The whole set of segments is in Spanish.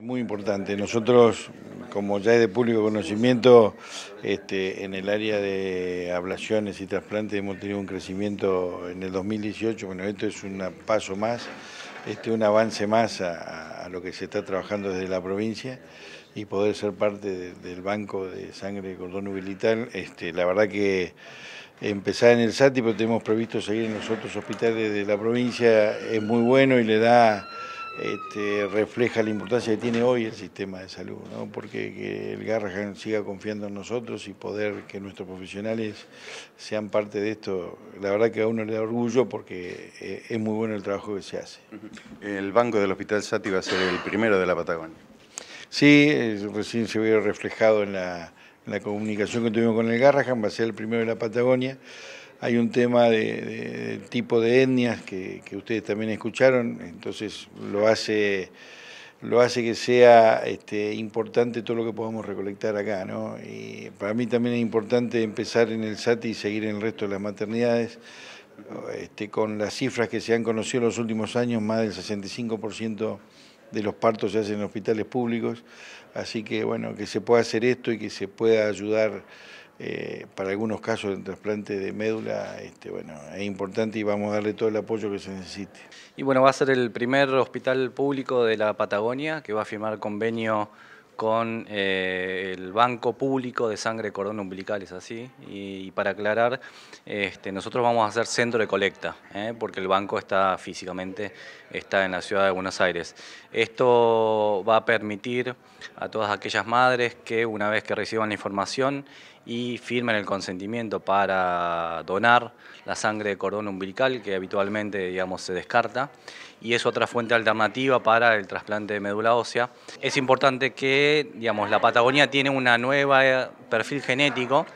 muy importante. Nosotros, como ya es de público conocimiento, este, en el área de ablaciones y trasplantes hemos tenido un crecimiento en el 2018. Bueno, esto es un paso más, este, un avance más a, lo que se está trabajando desde la provincia y poder ser parte del banco de sangre de cordón umbilical. Este, la verdad que empezar en el SATI, pero tenemos previsto seguir en los otros hospitales de la provincia, es muy bueno y le da este, refleja la importancia que tiene hoy el sistema de salud, porque que el Garrahan siga confiando en nosotros y poder que nuestros profesionales sean parte de esto, la verdad que a uno le da orgullo porque eh, es muy bueno el trabajo que se hace. El banco del Hospital Sati va a ser el primero de la Patagonia. Sí, recién se vio reflejado en la, en la comunicación que tuvimos con el Garrahan, va a ser el primero de la Patagonia hay un tema de, del tipo de etnias que, ustedes también escucharon, entonces lo hace, lo hace que sea este, importante todo lo que podamos recolectar acá. ¿no? Y para mí también es importante empezar en el SATI y seguir en el resto de las maternidades. Este, con las cifras que se han conocido en los últimos años, más del 65% de los partos se hacen en hospitales públicos, así que bueno, que se pueda hacer esto y que se pueda ayudar eh, para algunos casos de trasplante de médula este, bueno, es importante y vamos a darle todo el apoyo que se necesite. Y bueno, va a ser el primer hospital público de la Patagonia que va a firmar convenio con eh, el Banco Público de Sangre Cordón Umbilical, es así. Y, para aclarar, este, nosotros vamos a hacer centro de colecta, eh, porque el banco está físicamente está en la ciudad de Buenos Aires. Esto va a permitir a todas aquellas madres que una vez que reciban la información y firman el consentimiento para donar la sangre de cordón umbilical que habitualmente digamos, se descarta y es otra fuente alternativa para el trasplante de médula ósea. Es importante que digamos, la Patagonia tiene un nuevo eh, perfil genético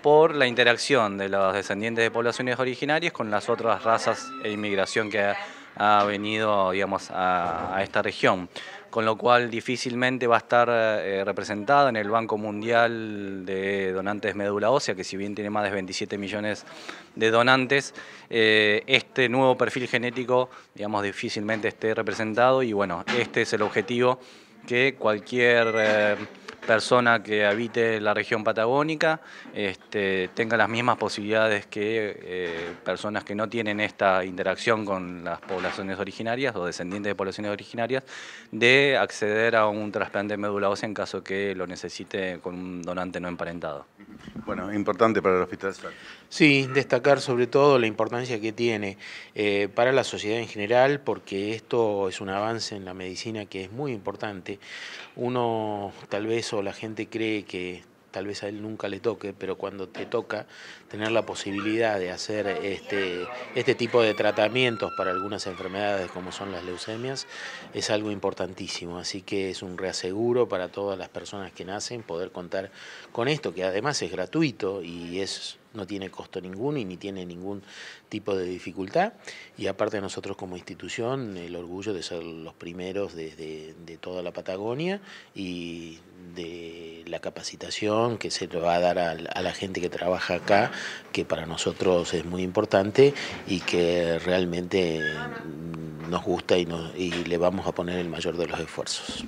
por la interacción de los descendientes de poblaciones originarias con las otras razas e inmigración que ha venido digamos, a esta región con lo cual difícilmente va a estar representado eh, representada en el Banco Mundial de Donantes Médula Ósea, que si bien tiene más de 27 millones de donantes, eh, este nuevo perfil genético, digamos, difícilmente esté representado y bueno, este es el objetivo que cualquier... Eh, persona que habite la región patagónica este, tenga las mismas posibilidades que eh, personas que no tienen esta interacción con las poblaciones originarias o descendientes de poblaciones originarias de acceder a un trasplante de médula ósea en caso que lo necesite con un donante no emparentado. Bueno, importante para el hospital. Sí, destacar sobre todo la importancia que tiene eh, para la sociedad en general, porque esto es un avance en la medicina que es muy importante. Uno tal vez o la gente cree que tal vez a él nunca le toque, pero cuando te toca, tener la posibilidad de hacer este, este tipo de tratamientos para algunas enfermedades como son las leucemias es algo importantísimo. Así que es un reaseguro para todas las personas que nacen poder contar con esto, que además es gratuito y es no tiene costo ninguno y ni tiene ningún tipo de dificultad. Y aparte nosotros como institución, el orgullo de ser los primeros desde toda la Patagonia y de la capacitación que se le va a dar a, la gente que trabaja acá, que para nosotros es muy importante y que realmente nos gusta y le vamos a poner el mayor de los esfuerzos.